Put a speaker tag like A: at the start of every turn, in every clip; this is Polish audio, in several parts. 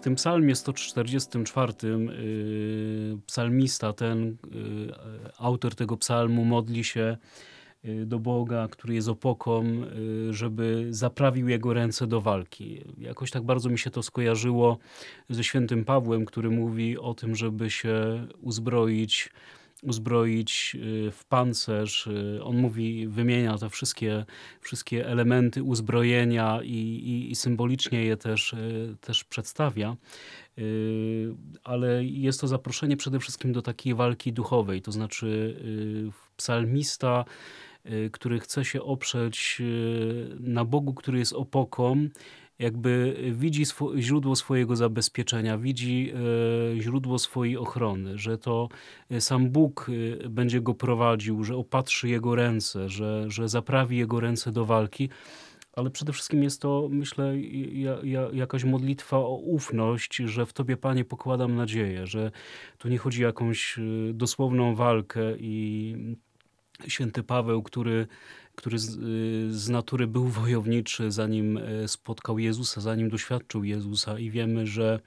A: w tym psalmie 144 y, psalmista, ten y, autor tego psalmu modli się y, do Boga, który jest opoką, żeby zaprawił jego ręce do walki. Jakoś tak bardzo mi się to skojarzyło ze świętym Pawłem, który mówi o tym, żeby się uzbroić uzbroić y, w pancerz. Y, on mówi, wymienia te wszystkie, wszystkie elementy uzbrojenia i, i, i symbolicznie je też, y, też przedstawia. Ale jest to zaproszenie przede wszystkim do takiej walki duchowej, to znaczy psalmista który chce się oprzeć na Bogu, który jest opoką jakby widzi źródło swojego zabezpieczenia, widzi e, źródło swojej ochrony, że to e, sam Bóg e, będzie go prowadził, że opatrzy jego ręce, że, że zaprawi jego ręce do walki. Ale przede wszystkim jest to, myślę, ja, ja, jakaś modlitwa o ufność, że w Tobie, Panie, pokładam nadzieję, że tu nie chodzi o jakąś e, dosłowną walkę i Święty Paweł, który, który z, y, z, natury był wojowniczy, zanim y, spotkał Jezusa, zanim doświadczył Jezusa, i wiemy, że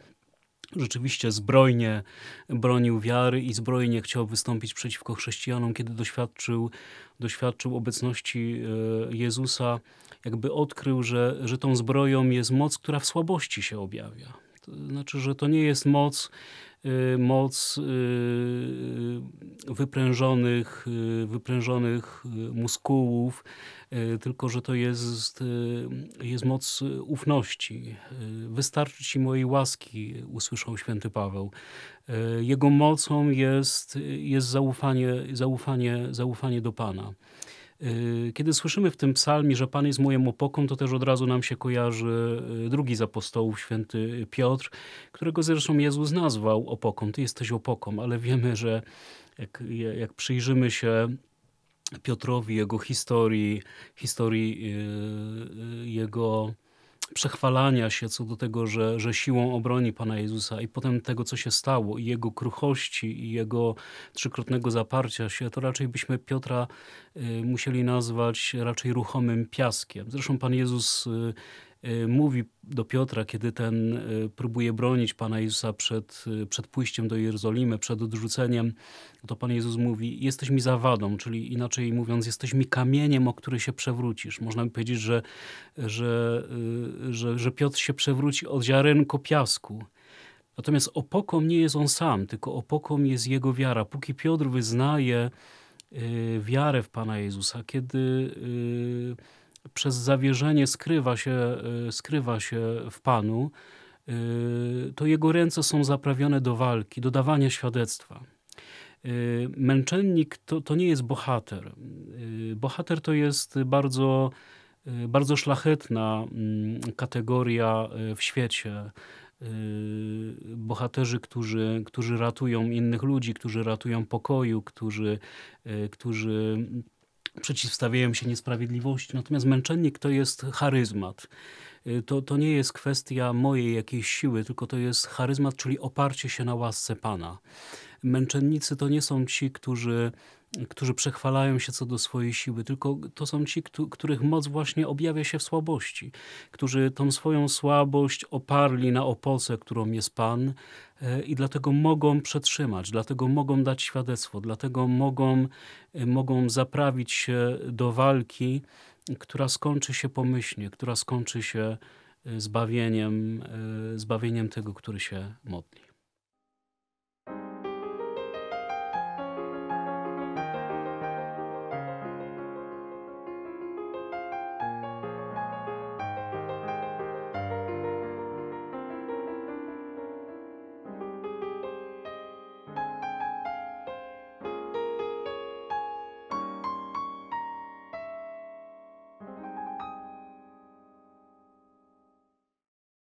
A: rzeczywiście zbrojnie bronił wiary i zbrojnie chciał wystąpić przeciwko chrześcijanom, kiedy doświadczył, doświadczył obecności y, Jezusa, jakby odkrył, że, że tą zbroją jest moc, która w słabości się objawia. To znaczy, że to nie jest moc, Y, moc y, wyprężonych, y, wyprężonych muskułów, tylko że to jest, jest moc ufności. Wystarczy ci mojej łaski, usłyszał święty Paweł. Jego mocą jest, jest zaufanie, zaufanie, zaufanie do Pana. Yy, kiedy słyszymy w tym psalmie, że Pan jest moją opoką, to też od razu nam się kojarzy yy, drugi z apostołów, święty Piotr, którego zresztą Jezus nazwał opoką. Ty jesteś opoką, ale wiemy, że jak, jak przyjrzymy się Piotrowi, jego historii, historii yy, jego przechwalania się co do tego, że, że siłą obroni Pana Jezusa i potem tego, co się stało i jego kruchości i jego trzykrotnego zaparcia się, to raczej byśmy Piotra y, musieli nazwać raczej ruchomym piaskiem. Zresztą Pan Jezus y, Y, mówi do Piotra, kiedy ten y, próbuje bronić Pana Jezusa przed, y, przed pójściem do Jerozolimy, przed odrzuceniem, to Pan Jezus mówi, jesteś mi zawadą, czyli inaczej mówiąc, jesteś mi kamieniem, o który się przewrócisz. Można by powiedzieć, że, że, że, że Piotr się przewróci od ziarenko piasku. Natomiast opoką nie jest on sam, tylko opoką jest jego wiara. Póki Piotr wyznaje wiarę w Pana Jezusa, kiedy przez zawierzenie skrywa się, y, skrywa się w Panu, y, to jego ręce są zaprawione do walki, do dawania świadectwa. Y, męczennik to, to nie jest bohater. Bohater to jest bardzo, bardzo szlachetna mm, kategoria w świecie. Bohaterzy, którzy, którzy ratują innych ludzi, którzy ratują pokoju, którzy, którzy przeciwstawiają się niesprawiedliwości. Natomiast męczennik to jest charyzmat. Y, to, to nie jest kwestia mojej jakiejś siły, tylko to jest charyzmat, czyli oparcie się na łasce Pana. Męczennicy to nie są ci, którzy, którzy przechwalają się co do swojej siły, tylko to są ci, których moc właśnie objawia się w słabości, którzy tą swoją słabość oparli na opoce, którą jest Pan e, i dlatego mogą przetrzymać, dlatego mogą dać świadectwo, dlatego mogą, e, mogą zaprawić się do walki, która skończy się pomyślnie, która skończy się e, zbawieniem, zbawieniem tego, który się modli.